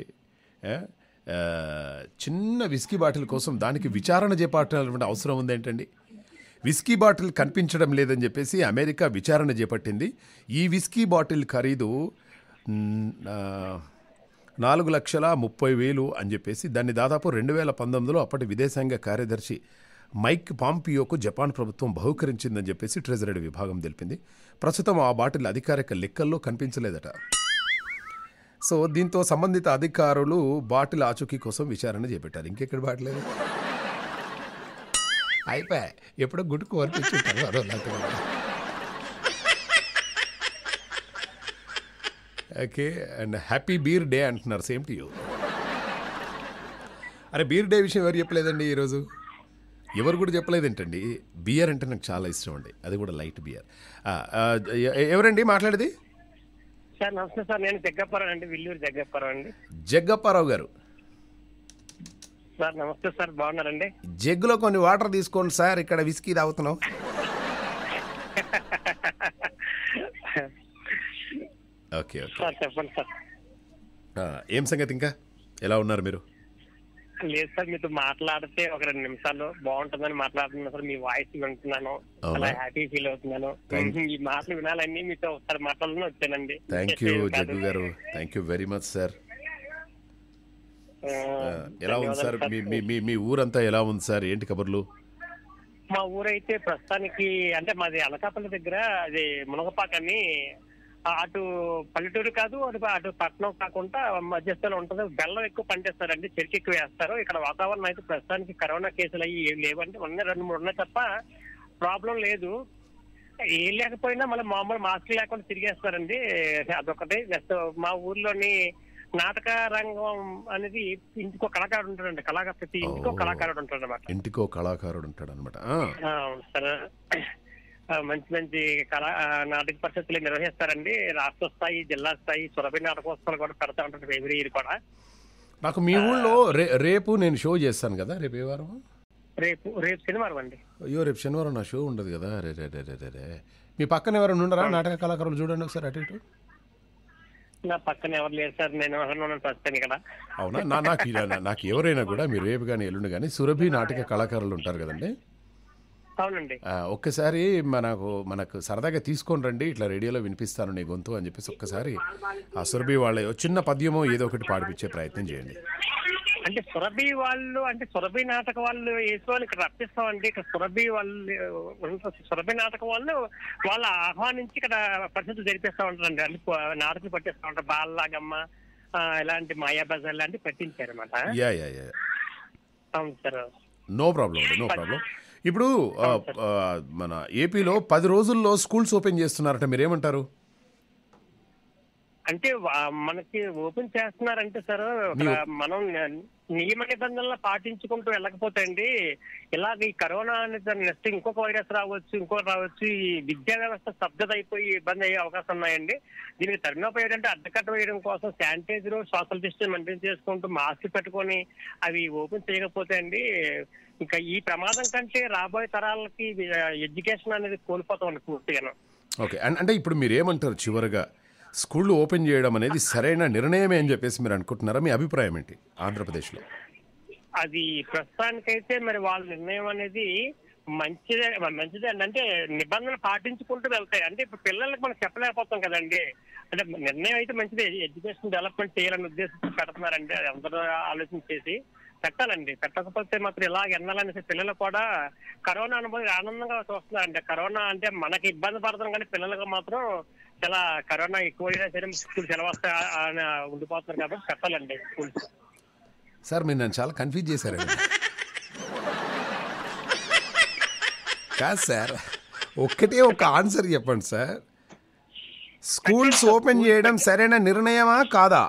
[SPEAKER 1] చిన్న విస్కీ బాటిల్ కోసం దానికి విచారణ చేపట్టినటువంటి అవసరం ఉందేంటండి విస్కీ బాటిల్ కనిపించడం లేదని చెప్పేసి అమెరికా విచారణ చేపట్టింది ఈ విస్కీ బాటిల్ ఖరీదు నాలుగు లక్షల ముప్పై వేలు అని చెప్పేసి దాన్ని దాదాపు రెండు వేల పంతొమ్మిదిలో అప్పటి విదేశాంగ కార్యదర్శి మైక్ పాంపియోకు జపాన్ ప్రభుత్వం బహుకరించిందని చెప్పేసి ట్రెజరీ విభాగం తెలిపింది ప్రస్తుతం ఆ బాటిల్ అధికారిక లెక్కల్లో కనిపించలేదట సో దీంతో సంబంధిత అధికారులు బాటిల్ ఆచూకీ కోసం విచారణ చేపట్టారు ఇంకెక్కడ బాటలేదు అయిపోయా ఎప్పుడో గుడ్కు వర్తించుంటారు okay and happy beer day అంటున్నారు సేమ్ టు యూ అరే బీర్ డే విషయం ఎవరు చెప్పలేదండి ఈరోజు ఎవరు కూడా చెప్పలేదు ఏంటండి బియర్ అంటే నాకు చాలా ఇష్టం అండి అది కూడా లైట్ బియర్ ఎవరండి మాట్లాడేది
[SPEAKER 2] సార్ నమస్తే సార్ నేను జగ్గప్పారావు అండి విల్లూరు జగ్గప్పారావు అండి
[SPEAKER 1] జగ్గప్పారావు గారు
[SPEAKER 2] సార్ నమస్తే సార్ బాగున్నారండి
[SPEAKER 1] జగ్గులో కొన్ని వాటర్ తీసుకోండి సార్ ఇక్కడ విస్కీ తాగుతున్నాం *laughs* ఓకే ఓకే సార్ చెప్పండి సార్ ఏం సంగతి ఇంకా ఎలా ఉన్నారు మీరు
[SPEAKER 2] లేదు సార్ మీతో మాట్లాడితే ఒక రెండు నిమిషాలు బాగుంటుందని మాట్లాడుతున్నాను సార్ మీ వాయిస్ వింటున్నాను చాలా హ్యాపీ ఫీల్ అవుతున్నాను *laughs* ఈ మాటలు వినాలని మీతో ఒకసారి మాట్లాడాలని వచ్చానండి థ్యాంక్ యూ జగ్గు
[SPEAKER 1] గారు thank you very much sir
[SPEAKER 2] ఎలా ఉంది సార్ మీ
[SPEAKER 1] మీ మీ ఊరంతా ఎలా ఉంది సార్ ఏంటి కబుర్లు
[SPEAKER 2] మా ఊరైతే ప్రస్తుతానికి అంటే మాది అనకాపల్లి దగ్గర అది మునగపాకని అటు పల్లెటూరు కాదు అటు అటు పట్టణం కాకుండా మధ్యస్థలో ఉంటుంది బెల్లం ఎక్కువ పండిస్తారండి చెరుకు ఎక్కువ వేస్తారు ఇక్కడ వాతావరణం అయితే ప్రస్తుతానికి కరోనా కేసులు అయ్యి ఏం లేవండి ఉన్నాయి రెండు మూడు ఉన్నాయి తప్ప ప్రాబ్లం లేదు ఏం లేకపోయినా మళ్ళీ మామూలు మాస్క్ లేకుండా తిరిగేస్తారండి అదొకటి నెక్స్ట్ మా ఊర్లోని నాటక రంగం అనేది ఇంటికో కళాకారుడు ఉంటాడండి కళాకారు ప్రతి ఇంటికో కళాకారుడు ఉంటాడు అనమాట
[SPEAKER 1] ఇంటికో కళాకారుడు ఉంటాడు అనమాట
[SPEAKER 2] మంచి మంచి కళా నాటక పరిస్థితులు నిర్వహిస్తారండి రాష్ట్ర స్థాయి జిల్లా స్థాయి సురభి నాటకోత్సవాలు కూడా పెడతా ఉంటారు ఎవ్రీ ఇయర్ కూడా
[SPEAKER 1] నాకు మీ ఊళ్ళో రేపు నేను షో చేస్తాను కదా రేపు ఏ వారం రేపు రేపు శనివారం అండి అయ్యో రేపు శనివారం నా షో ఉండదు కదా రే రే రే రే రే మీ పక్కన ఎవరైనా ఉండరా నాటక కళాకారులు చూడండి ఒకసారి అటు ఇటు
[SPEAKER 2] నా పక్కన ఎవరు లేరు సార్ నేను
[SPEAKER 1] అవునా నాకు నాకు ఎవరైనా కూడా మీరు రేపు కానీ ఎల్లుండి కానీ సురభి నాటక కళాకారులు ఉంటారు కదండి అవునండి ఒక్కసారి మనకు మనకు సరదాగా తీసుకొని రండి ఇట్లా రేడియోలో వినిపిస్తాను నీ గొంతు అని చెప్పేసి ఒక్కసారి ఆ సురభి వాళ్ళ చిన్న పద్యము ఏదో ఒకటి పాడిపించే ప్రయత్నం చేయండి
[SPEAKER 2] అంటే సురభి వాళ్ళు అంటే సురభి నాటక వాళ్ళు వేసుకోవాలి ఇక్కడ రప్పిస్తామండి ఇక్కడ సురభి వాళ్ళు సురభి నాటక వాళ్ళు వాళ్ళ ఆహ్వానించి ఇక్కడ పరిస్థితులు జరిపిస్తా ఉంటారండి అన్ని నాటకలు పట్టిస్తా ఉంటారు బాలలాగమ్మ ఇలాంటి మాయాబజార్ లాంటివి పట్టించారు అనమాట అవును sir
[SPEAKER 1] no problem no problem ఇప్పుడు మన ఏపీలో పది రోజుల్లో స్కూల్స్ ఓపెన్ చేస్తున్నారట మీరేమంటారు
[SPEAKER 2] అంటే మనకి ఓపెన్ చేస్తున్నారంటే సార్ మనం నియమ నిబంధనలు పాటించుకుంటూ వెళ్ళకపోతే అండి ఇలాగ ఈ కరోనా అనేది నెక్స్ట్ ఇంకొక వైరస్ రావచ్చు ఇంకో రావచ్చు ఈ విద్యా వ్యవస్థ స్తబ్దత అయిపోయి ఇబ్బంది అయ్యే అవకాశం ఉన్నాయండి దీనికి తరుణోపయోగం అంటే అడ్డకట్ట వేయడం కోసం శానిటైజర్ సోషల్ డిస్టెన్స్ మెయింటైన్ చేసుకుంటూ మాస్క్ పెట్టుకొని అవి ఓపెన్ చేయకపోతే అండి ఇంకా ఈ ప్రమాదం కంటే రాబోయే తరాలకి ఎడ్యుకేషన్ అనేది కోల్పోతాం పూర్తిగా
[SPEAKER 1] ఓకే అంటే ఇప్పుడు మీరు ఏమంటారు చివరిగా స్కూళ్ళు ఓపెన్ చేయడం అనేది సరైన నిర్ణయమే అని చెప్పేసి మీరు అనుకుంటున్నారా మీ అభిప్రాయం ఏంటి ఆంధ్రప్రదేశ్లో
[SPEAKER 2] అది ప్రస్తుతానికైతే మరి వాళ్ళ నిర్ణయం అనేది మంచిదే మంచిదే అండి అంటే నిబంధనలు పాటించుకుంటూ వెళ్తాయి అంటే ఇప్పుడు పిల్లలకు మనం చెప్పలేకపోతాం కదండి అంటే నిర్ణయం అయితే మంచిదే ఎడ్యుకేషన్ డెవలప్మెంట్ చేయాలనే ఉద్దేశం పెడుతున్నారండి అందరూ ఆలోచించేసి పెట్టాలండి పెట్టకపోతే మాత్రం ఇలా ఎన్నాలనేసి పిల్లలు కూడా కరోనా అనుభవం ఆనందంగా చూస్తున్నారండి కరోనా అంటే మనకి ఇబ్బంది పడతాం కానీ పిల్లలకు మాత్రం చాలా కరోనా ఎక్కువ సరే స్కూల్ సెలవు వస్తాయి ఉండిపోతున్నారు కాబట్టి పెట్టాలండి స్కూల్స్
[SPEAKER 1] సార్ మీరు నన్ను చాలా కన్ఫ్యూజ్ చేశారు కాదు సార్ ఒక్కటే ఒక ఆన్సర్ చెప్పండి సార్ స్కూల్స్ ఓపెన్ చేయడం సరైన నిర్ణయమా కాదా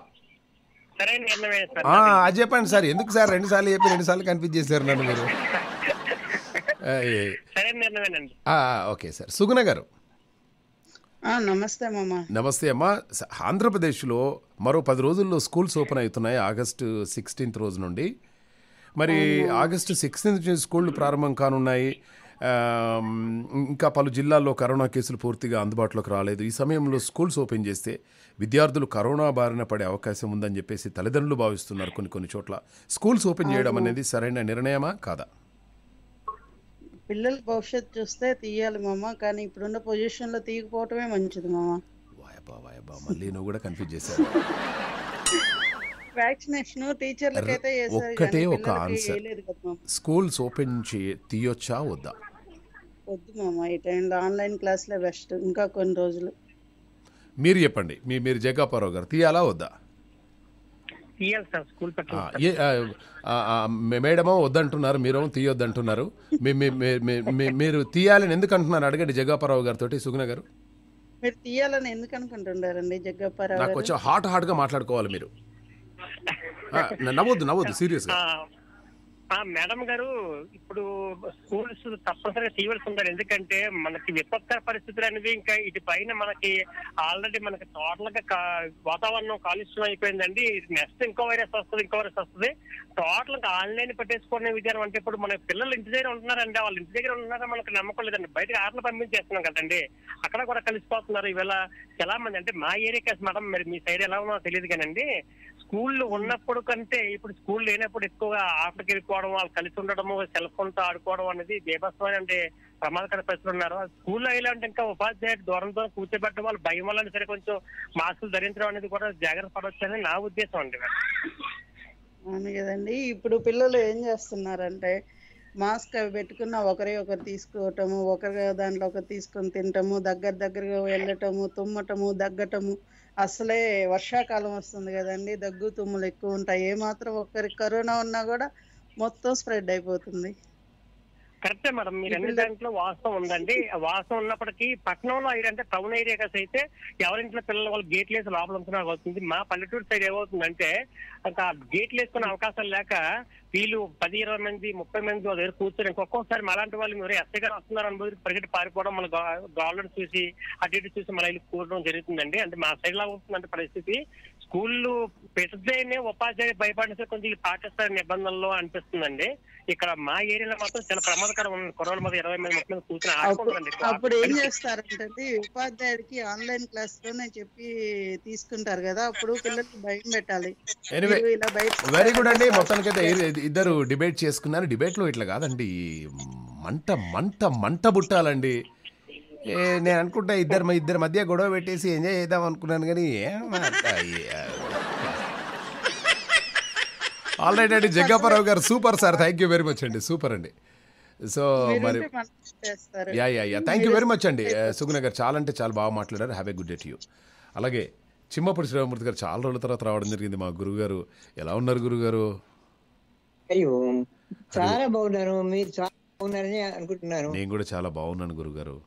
[SPEAKER 1] అది చెప్పండి సార్ ఎందుకు సార్ రెండు సార్లు చెప్పి రెండు సార్లు కన్ఫ్యూజ్ చేశారు నన్ను మీరు *laughs* ఓకే సార్ సుగుణ గారు
[SPEAKER 3] నమస్తే అమ్మా
[SPEAKER 1] నమస్తే అమ్మా ఆంధ్రప్రదేశ్లో మరో పది రోజుల్లో స్కూల్స్ ఓపెన్ అవుతున్నాయి ఆగస్టు సిక్స్టీన్త్ రోజు నుండి మరి ఆగస్టు సిక్స్టీన్త్ నుంచి స్కూళ్ళు ప్రారంభం కానున్నాయి ఇంకా పలు జిల్లాల్లో కరోనా కేసులు పూర్తిగా అందుబాటులోకి రాలేదు ఈ సమయంలో స్కూల్స్ ఓపెన్ చేస్తే విద్యార్థులు కరోనా బారిన పడే అవకాశం ఉందని చెప్పేసి తల్లిదండ్రులు భావిస్తున్నారు కొన్ని కొన్ని చోట్ల స్కూల్స్ ఓపెన్ చేయడం అనేది సరైన నిర్ణయమా కాదా
[SPEAKER 3] పిల్లల భవిష్యత్తు చూస్తే తీయాలి మామ కానీ ఇప్పుడున్న పొజిషన్లో తీయకపోవటమే మంచిది మామ వాయబా
[SPEAKER 1] వాయబా మళ్ళీ నువ్వు కూడా కన్ఫ్యూజ్ చేశావు
[SPEAKER 3] వ్యాక్సినేషన్ టీచర్లకైతే ఒక్కటే ఒక ఆన్సర్
[SPEAKER 1] స్కూల్స్ ఓపెన్ తీయొచ్చా వద్దా
[SPEAKER 3] వద్దు మామ ఈ టైంలో ఆన్లైన్ క్లాస్లో బెస్ట్ ఇంకా కొన్ని రోజులు
[SPEAKER 1] మీరు చెప్పండి మీ మీరు జగ్గాపారావు గారు తీయాలా వద్దా
[SPEAKER 2] తీయాలి
[SPEAKER 1] మేడమో వద్దంటున్నారు మీరు తీయొద్దంటున్నారు మీరు తీయాలని ఎందుకు అంటున్నారు అడగండి జగ్గాపారావు గారితో సుగుణ గారు
[SPEAKER 3] మీరు తీయాలని ఎందుకు అనుకుంటున్నారండి జగ్గప్పారావు నాకు కొంచెం
[SPEAKER 1] హాట్ గా మాట్లాడుకోవాలి మీరు నవ్వద్దు నవ్వొద్దు నవ్వొద్దు సీరియస్గా
[SPEAKER 2] ఆ మేడం గారు ఇప్పుడు స్కూల్స్ తప్పనిసరిగా తీయవలసి ఉన్నారు ఎందుకంటే మనకి విపత్కర పరిస్థితులు అనేవి ఇంకా ఇటు పైన మనకి ఆల్రెడీ మనకి టోటల్ గా వాతావరణం కాలుష్యం అయిపోయిందండి నెక్స్ట్ ఇంకో వైరస్ వస్తుంది ఇంకో వైరస్ వస్తుంది టోటల్ గా ఆన్లైన్ పెట్టేసుకునే విధానం అంటే ఇప్పుడు మన పిల్లలు ఇంటి దగ్గర ఉంటున్నారండి వాళ్ళ ఇంటి దగ్గర ఉంటున్నారా మనకు నమ్మకం లేదండి బయటకు ఆటలు పంపించేస్తున్నాం కదండి అక్కడ కూడా కలిసిపోతున్నారు ఇవాళ చాలా మంది అంటే మా ఏరియా కేసు మేడం మరి మీ సైడ్ ఎలా ఉన్నా తెలియదు కానండి స్కూల్లో ఉన్నప్పుడు కంటే ఇప్పుడు స్కూల్ లేనప్పుడు ఎక్కువగా ఆటకి వెళ్ళిపోవడం వాళ్ళు కలిసి ఉండడము సెల్ ఫోన్ తో ఆడుకోవడం అనేది బేభత్సమైన అంటే ప్రమాదకర పరిస్థితులు ఉన్నారు స్కూల్లో అంటే ఇంకా ఉపాధ్యాయుడు దూరంతో కూర్చోబెట్టడం వాళ్ళు భయం వల్ల సరే కొంచెం మాస్కులు ధరించడం అనేది కూడా జాగ్రత్త పడవచ్చని నా ఉద్దేశం అండి
[SPEAKER 3] అవును కదండి ఇప్పుడు పిల్లలు ఏం చేస్తున్నారంటే మాస్క్ అవి పెట్టుకున్న ఒకరే ఒకరు తీసుకోవటము ఒకరి దాంట్లో ఒకరు తీసుకొని తింటము దగ్గర దగ్గరగా వెళ్ళటము తుమ్మటము దగ్గటము అసలే వర్షాకాలం వస్తుంది కదండి దగ్గు తుమ్ములు ఎక్కువ ఉంటాయి ఏమాత్రం ఒకరికి కరోనా ఉన్నా కూడా మొత్తం స్ప్రెడ్ అయిపోతుంది
[SPEAKER 2] కరెక్టే మేడం మీరు అన్ని దాంట్లో వాస్తవం ఉందండి *laughs* వాస్తవం ఉన్నప్పటికీ పట్టణంలో అంటే టౌన్ ఏరియాస్ అయితే ఎవరింట్లో పిల్లలు వాళ్ళు గేట్లు వేసి లోపల ఉంచడానికి అవుతుంది మా పల్లెటూరు సైడ్ ఏమవుతుందంటే ఇంకా గేట్లు వేసుకునే అవకాశం లేక వీళ్ళు పది ఇరవై మంది ముప్పై మంది దగ్గర కూర్చొని ఒక్కొక్కసారి అలాంటి వాళ్ళు మీరు ఎస్ఐ గారు వస్తున్నారు అనుభూతి పరిగెట్టి పారిపోవడం మన గవర్నమెంట్ చూసి అటు ఇటు చూసి మన కూరడం కూడడం జరుగుతుందండి అంటే మా సైడ్ లా ఉంటుందంటే పరిస్థితి స్కూళ్ళు పెడితేనే ఉపాధ్యాయులు భయపడిన సార్ కొంచెం పాఠశాల నిబంధనలు అనిపిస్తుందండి ఇక్కడ మా ఏరియాలో మాత్రం చాలా ప్రమాదకరం ఉంది కరోనా మీద ఇరవై మంది ముప్పై కూర్చొని
[SPEAKER 3] ఆడుకుంటుంది అప్పుడు ఏం చేస్తారంటే ఉపాధ్యాయుడికి ఆన్లైన్ క్లాస్ లోనే చెప్పి తీసుకుంటారు కదా అప్పుడు పిల్లలకి భయం పెట్టాలి వెరీ గుడ్ అండి మొత్తానికి
[SPEAKER 1] ఇద్దరు డిబేట్ చేసుకున్నారు డిబేట్ లో ఇట్లా కాదండి మంట మంట మంట బుట్టాలండి నేను అనుకుంటా ఇద్దరు ఇద్దరి మధ్య గొడవ పెట్టేసి ఎంజాయ్ చేద్దాం అనుకున్నాను కానీ ఆల్రెడీ అండి జగ్గాపరావు గారు super sir thank you very much అండి సూపర్ అండి సో మరి ya ya ya thank you very much అండి uh, సుగుణ గారు చాలా అంటే చాలా బాగా మాట్లాడారు have a good day you అలాగే చిమ్మపూడి శ్రీరామూర్తి గారు చాలా రోజుల తర్వాత రావడం జరిగింది మా గురుగారు ఎలా ఉన్నారు గురుగారు అయ్యో చాలా
[SPEAKER 4] బాగున్నారు మీరు చాలా బాగున్నారని అనుకుంటున్నారు
[SPEAKER 1] నేను కూడా చాలా బాగున్నాను గురుగారు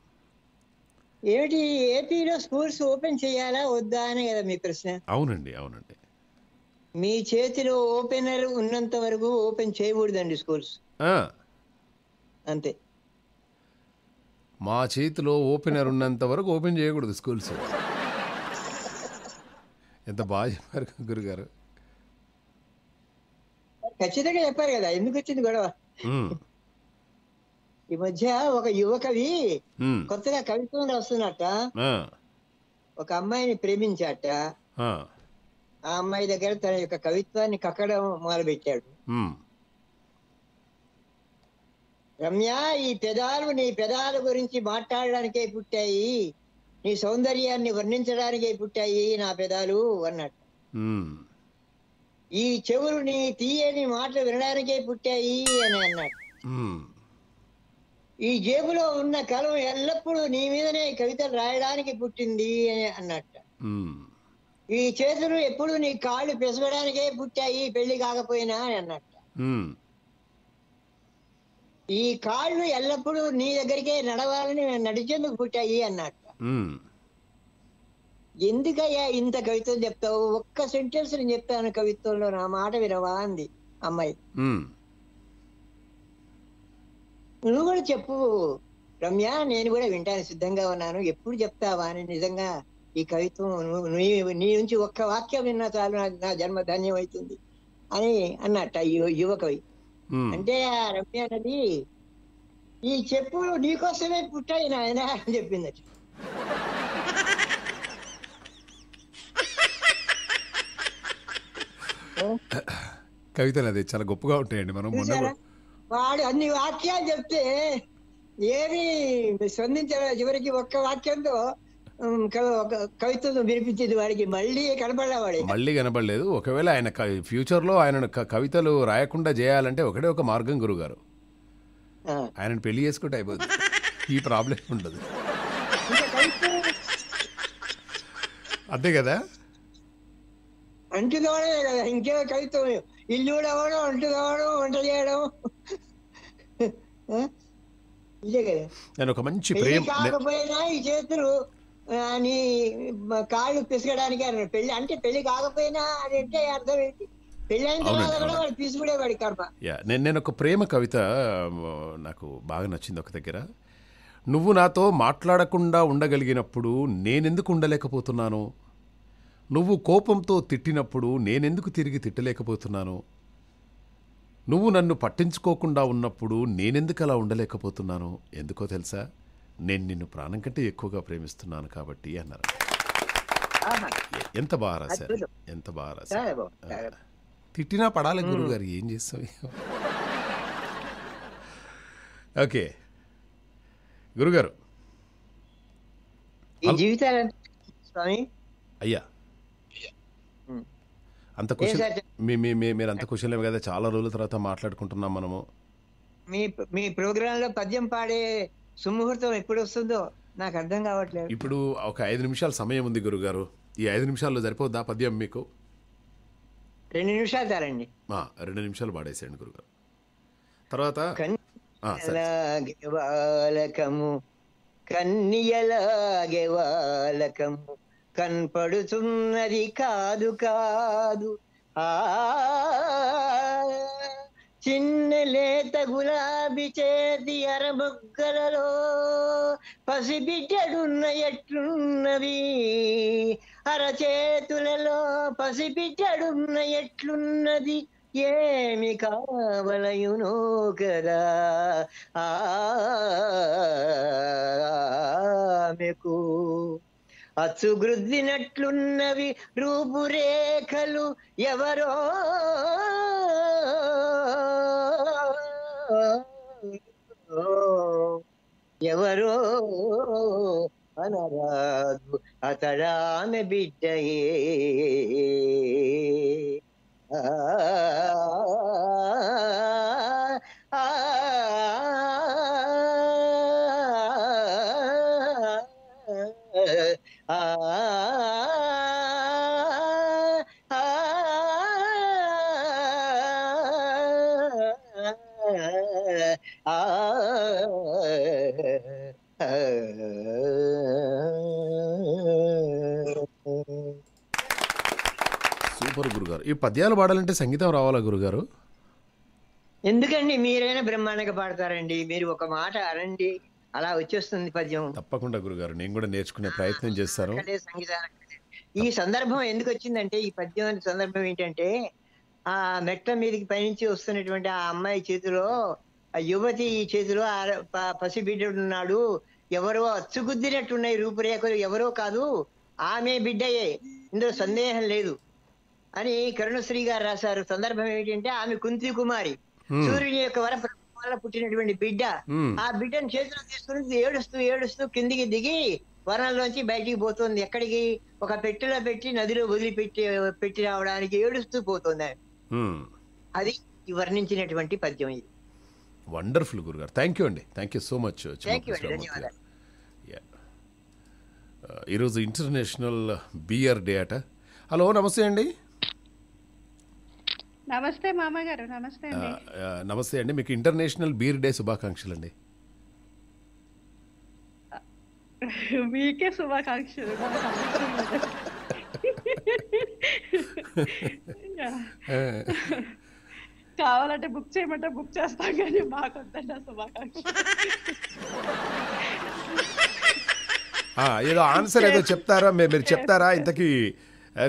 [SPEAKER 4] ఏమిటి ఏపీలో స్కూల్స్ ఓపెన్ చేయాలా వద్దా అనే కదా మీ ప్రశ్న
[SPEAKER 1] అవునండి అవునండి
[SPEAKER 4] మీ చేతిలో ఓపెనర్ ఉన్నంత వరకు ఓపెన్ చేయకూడదండి స్కూల్స్ అంతే
[SPEAKER 1] మా చేతిలో ఓపెనర్ ఉన్నంత వరకు ఓపెన్ చేయకూడదు స్కూల్స్ ఎంత బాగా చెప్పారు గురుగారు
[SPEAKER 4] ఖచ్చితంగా చెప్పారు కదా ఎందుకు వచ్చింది గొడవ ఈ మధ్య ఒక యువకవి కొత్తగా కవిత్వం రాస్తున్నట్ట ఒక అమ్మాయిని ప్రేమించాట ఆ అమ్మాయి దగ్గర తన యొక్క కవిత్వాన్ని కక్కడం మొదలుపెట్టాడు రమ్య ఈ పెదాలు నీ పెదాల గురించి మాట్లాడడానికే పుట్టాయి నీ సౌందర్యాన్ని వర్ణించడానికే పుట్టాయి నా పెదాలు అన్నట్టు ఈ చెవులు నీ తీయని మాటలు వినడానికే పుట్టాయి అని అన్నాడు ఈ జేబులో ఉన్న కలం ఎల్లప్పుడూ నీ మీదనే కవితలు రాయడానికి పుట్టింది అని అన్నట్ట ఈ చేతులు ఎప్పుడు నీ కాళ్ళు పెసగడానికే పుట్టాయి పెళ్లి కాకపోయినా అని అన్నట్టు ఈ కాళ్ళు ఎల్లప్పుడు నీ దగ్గరికే నడవాలని నడిచేందుకు పుట్టాయి అన్నట్ట ఎందుకయ్యా ఇంత కవిత్వం చెప్తావు ఒక్క సెంటెన్స్ నేను చెప్తాను కవిత్వంలో నా మాట వినవా అంది అమ్మాయి నువ్వు కూడా చెప్పు రమ్య నేను కూడా వింటాను సిద్ధంగా ఉన్నాను ఎప్పుడు చెప్తావా అని నిజంగా ఈ కవిత్వం నువ్వు నీ నుంచి ఒక్క వాక్యం విన్నా చాలు నా జన్మ ధన్యం అవుతుంది అని అన్నట్ట యువ కవి అంటే ఆ రమ్య అన్నది ఈ చెప్పు నీకోసమే పుట్టాయి నాయన అని చెప్పిందట
[SPEAKER 1] కవితలు అది చాలా గొప్పగా ఉంటాయండి మనం మొన్న
[SPEAKER 4] వాడు అన్ని వాక్యాలు చెప్తే ఏమి స్పందించారా చివరికి ఒక్క వాక్యంతో కవిత్వం వినిపించింది వాడికి మళ్ళీ కనపడేవాడు
[SPEAKER 1] మళ్ళీ కనపడలేదు ఒకవేళ ఆయన ఫ్యూచర్ లో ఆయన కవితలు రాయకుండా చేయాలంటే ఒకటే ఒక మార్గం గురుగారు ఆయనను పెళ్లి చేసుకుంటే అయిపోతుంది ఈ ప్రాబ్లం ఉండదు అంతే కదా
[SPEAKER 4] అంటుకోవడమే కదా ఇంకే కవిత్వం ఇల్లు కూడా అంటుకోవడం వంట చేయడం
[SPEAKER 1] నేను ఒక మంచి ప్రేమ కాకపోయినా
[SPEAKER 4] చేతులు అని కాళ్ళు పిసగడానికి అన్నాడు పెళ్లి అంటే పెళ్లి కాకపోయినా అది అంటే అర్థం ఏంటి
[SPEAKER 1] నేను నేను ఒక ప్రేమ కవిత నాకు బాగా నచ్చింది ఒక దగ్గర నువ్వు నాతో మాట్లాడకుండా ఉండగలిగినప్పుడు నేనెందుకు ఉండలేకపోతున్నాను నువ్వు కోపంతో తిట్టినప్పుడు నేనెందుకు తిరిగి తిట్టలేకపోతున్నాను నువ్వు నన్ను పట్టించుకోకుండా ఉన్నప్పుడు నేనెందుకు అలా ఉండలేకపోతున్నాను ఎందుకో తెలుసా నేను నిన్ను ప్రాణం కంటే ఎక్కువగా ప్రేమిస్తున్నాను కాబట్టి అన్నారు ఎంత బాగా రాశారు ఎంత బాగా రాశారు తిట్టినా పడాలి గురుగారు ఏం చేస్తాం ఓకే గురుగారు అయ్యా అంత క్వశ్చన్ మీరు అంత క్వశ్చన్ లేవు కదా చాలా రోజుల తర్వాత మాట్లాడుకుంటున్నాం మనము
[SPEAKER 4] మీ మీ ప్రోగ్రామ్ లో పద్యం పాడే సుముహూర్తం ఎప్పుడు వస్తుందో నాకు అర్థం కావట్లేదు
[SPEAKER 1] ఇప్పుడు ఒక ఐదు నిమిషాలు సమయం ఉంది గురుగారు ఈ ఐదు నిమిషాల్లో సరిపోద్దా పద్యం మీకు
[SPEAKER 4] రెండు నిమిషాలు చాలండి
[SPEAKER 1] రెండు నిమిషాలు పాడేసేయండి గురుగారు
[SPEAKER 4] తర్వాత వాలకము కన్యలాగే వాలకము కనపడుతున్నది కాదు కాదు ఆ చిన్న లేత గులాబీ చేతి అరబుగ్గలలో పసిబిడ్డడున్న ఎట్లున్నవి అరచేతులలో పసిబిడ్డడున్న ఎట్లున్నది ఏమి కావలయునో కదా ఆమెకు అచుగృద్దినట్లున్నవి రూపురేఖలు ఎవరో ఎవరో అనరాదు అతడామె బిడ్డయే ఆ
[SPEAKER 1] సూపర్ గురుగారు ఈ పద్యాలు పాడాలంటే సంగీతం రావాలా గురుగారు
[SPEAKER 4] ఎందుకండి మీరైనా బ్రహ్మాండంగా పాడతారండి మీరు ఒక మాట అనండి అలా
[SPEAKER 1] వచ్చేస్తుంది పద్యం తప్పకుండా గురుగారు నేను కూడా నేర్చుకునే ప్రయత్నం చేస్తాను
[SPEAKER 4] ఈ సందర్భం ఎందుకు వచ్చిందంటే ఈ పద్యం సందర్భం ఏంటంటే ఆ మెట్ల మీదకి పైనుంచి వస్తున్నటువంటి ఆ అమ్మాయి చేతిలో ఆ యువతి చేతిలో బిడ్డ ఉన్నాడు ఎవరో అచ్చుగుద్దినట్టున్నాయి రూపురేఖలు ఎవరో కాదు ఆమె బిడ్డయే ఇందులో సందేహం లేదు అని కరుణశ్రీ గారు రాశారు సందర్భం ఏమిటంటే ఆమె కుంతి కుమారి సూర్యుని యొక్క వర వల్ల పుట్టినటువంటి బిడ్డ ఆ బిడ్డను చేతిలో తీసుకుని ఏడుస్తూ ఏడుస్తూ కిందికి దిగి వనంలోంచి బయటికి పోతుంది ఎక్కడికి ఒక పెట్టెలో పెట్టి నదిలో వదిలిపెట్టి పెట్టి రావడానికి ఏడుస్తూ పోతుంది అది వర్ణించినటువంటి పద్యం ఇది
[SPEAKER 1] వండర్ఫుల్ గురుగారు థ్యాంక్ యూ అండి థ్యాంక్ యూ సో మచ్ ఈరోజు ఇంటర్నేషనల్ బియర్ డే అట హలో నమస్తే అండి
[SPEAKER 3] నమస్తే మామగారు నమస్తే అండి
[SPEAKER 1] నమస్తే అండి మీకు ఇంటర్నేషనల్ బీర్ డే శుభాకాంక్షలు అండి
[SPEAKER 3] మీకే శుభాకాంక్షలు కావాలంటే బుక్ చేయమంటే బుక్ చేస్తాం కానీ మాకు వద్దండి
[SPEAKER 1] ఏదో ఆన్సర్ ఏదో చెప్తారా మీరు చెప్తారా ఇంతకీ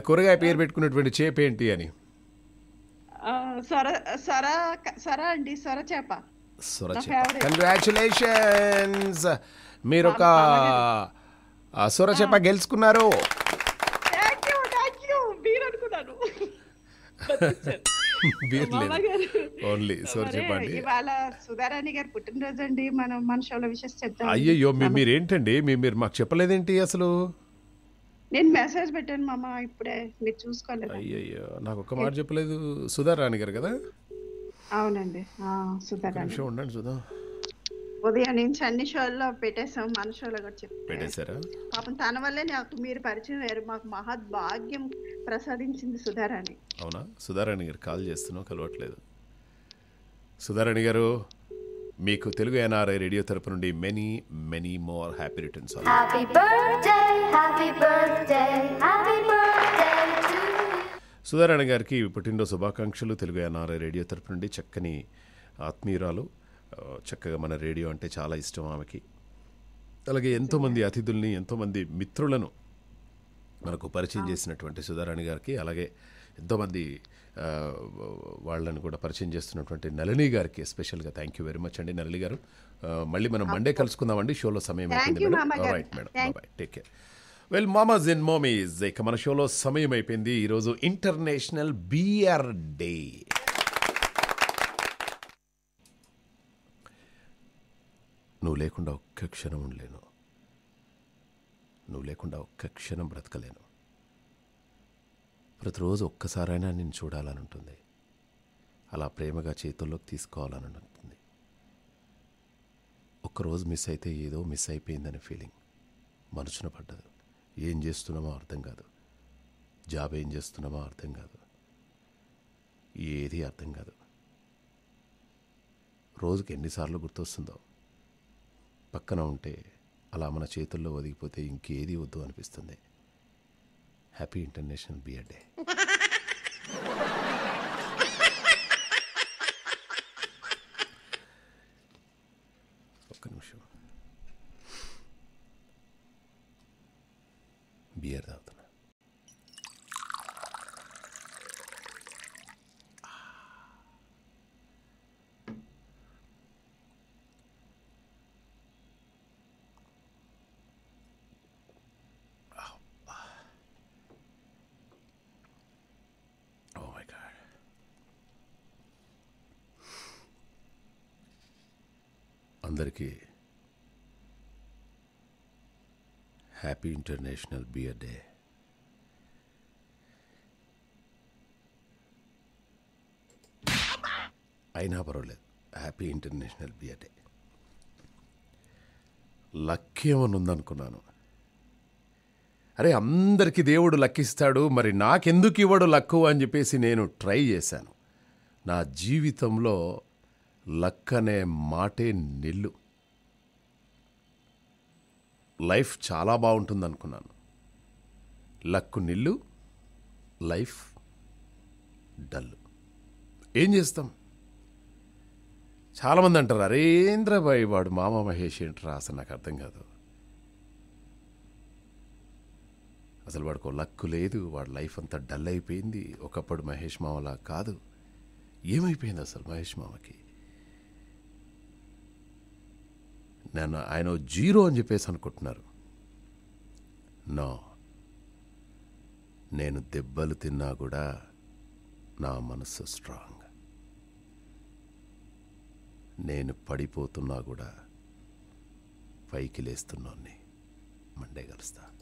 [SPEAKER 1] కూరగాయ పేరు పెట్టుకున్నటువంటి చేపేంటి అని
[SPEAKER 3] సొర సొర సొర అండి సొర చేప
[SPEAKER 1] సొర చేప కంగ్రాచులేషన్స్ మీరు ఒక సొర చేప గెలుచుకున్నారు ఓన్లీ సారీ
[SPEAKER 3] సుధారాణి గారు పుట్టినరోజు అండి మనం మనుషుల విషయం చెప్తాం అయ్యో
[SPEAKER 1] మీరేంటండి మీరు మాకు చెప్పలేదేంటి అసలు
[SPEAKER 3] నేను మెసేజ్ పెట్టాను మామ ఇప్పుడే మీరు చూసుకోలేదు అయ్యయ్యో
[SPEAKER 1] నాకు ఒక్క మాట చెప్పలేదు రాణి గారు కదా
[SPEAKER 3] అవునండి సుధా రాణి షో ఉండండి సుధా ఉదయం నుంచి అన్ని షోల్లో పెట్టేసాం మన షోలో కూడా చెప్పి పెట్టేశారా పాపం తన వల్లే నాకు మీరు పరిచయం వేరు మాకు మహాద్ భాగ్యం ప్రసాదించింది సుధారాణి
[SPEAKER 1] అవునా సుధారాణి గారు కాల్ చేస్తున్నావు కలవట్లేదు సుధారాణి గారు మీకు తెలుగు ఎన్ఆర్ఐ రేడియో తరపు నుండి many many more happy returns Sudharayana గారికి పుట్టినరోజు శుభాకాంక్షలు తెలుగు ఎన్ఆర్ఐ రేడియో తరపు నుండి చక్కని ఆత్మీయురాలు చక్కగా మన రేడియో అంటే చాలా ఇష్టం ఆమెకి అలాగే ఎంతోమంది అతిథుల్ని ఎంతోమంది మిత్రులను మనకు పరిచయం చేసినటువంటి సుధారాణి గారికి అలాగే ఎంతోమంది వాళ్ళని కూడా పరిచయం చేస్తున్నటువంటి నలిని గారికి స్పెషల్గా థ్యాంక్ యూ వెరీ మచ్ అండి నలిని గారు మళ్ళీ మనం మండే కలుసుకుందామండి షోలో సమయం అయిపోయింది madam right madam bye take care వెల్ మామాజ్ ఇన్ మోమీస్ ఇక మన షోలో సమయం అయిపోయింది ఈరోజు ఇంటర్నేషనల్ బీఆర్ డే నువ్వు లేకుండా ఒక్క క్షణం ఉండలేను నువ్వు లేకుండా ఒక్క క్షణం బ్రతకలేను ప్రతిరోజు ఒక్కసారైనా నేను చూడాలని ఉంటుంది అలా ప్రేమగా చేతుల్లోకి తీసుకోవాలని ఉంటుంది ఒక్కరోజు మిస్ అయితే ఏదో మిస్ అయిపోయిందనే ఫీలింగ్ మనుషున పడ్డదు ఏం చేస్తున్నామో అర్థం కాదు జాబ్ ఏం చేస్తున్నామో అర్థం కాదు ఏది అర్థం కాదు రోజుకి ఎన్నిసార్లు గుర్తొస్తుందో పక్కన ఉంటే అలా మన చేతుల్లో ఒదిగిపోతే ఇంకేది వద్దు అనిపిస్తుంది Happy International Beer Day. Welcome, *laughs* Shiva. అందరికీ హ్యాపీ ఇంటర్నేషనల్ బియర్ డే అయినా పర్వాలేదు happy international beer day luck ఏమని ఉందనుకున్నాను అరే అందరికీ దేవుడు లక్కిస్తాడు మరి నాకెందుకు ఇవ్వడు లక్కు అని చెప్పేసి నేను ట్రై చేశాను నా జీవితంలో లక్కనే మాటే నిల్లు లైఫ్ చాలా బాగుంటుంది అనుకున్నాను లక్కు నిల్లు లైఫ్ డల్ ఏం చేస్తాం చాలామంది అంటారు అరేంద్రబాయి వాడు మామ మహేష్ ఏంట్రా అసలు నాకు అర్థం కాదు అసలు వాడికి లక్కు లేదు వాడి లైఫ్ అంతా డల్ అయిపోయింది ఒకప్పుడు మహేష్ మామలా కాదు ఏమైపోయింది అసలు మహేష్ మామకి నేను ఆయన జీరో అని చెప్పేసి అనుకుంటున్నారు నో నేను దెబ్బలు తిన్నా కూడా నా మనసు స్ట్రాంగ్ నేను పడిపోతున్నా కూడా పైకి లేస్తున్నాన్ని మండే కలుస్తా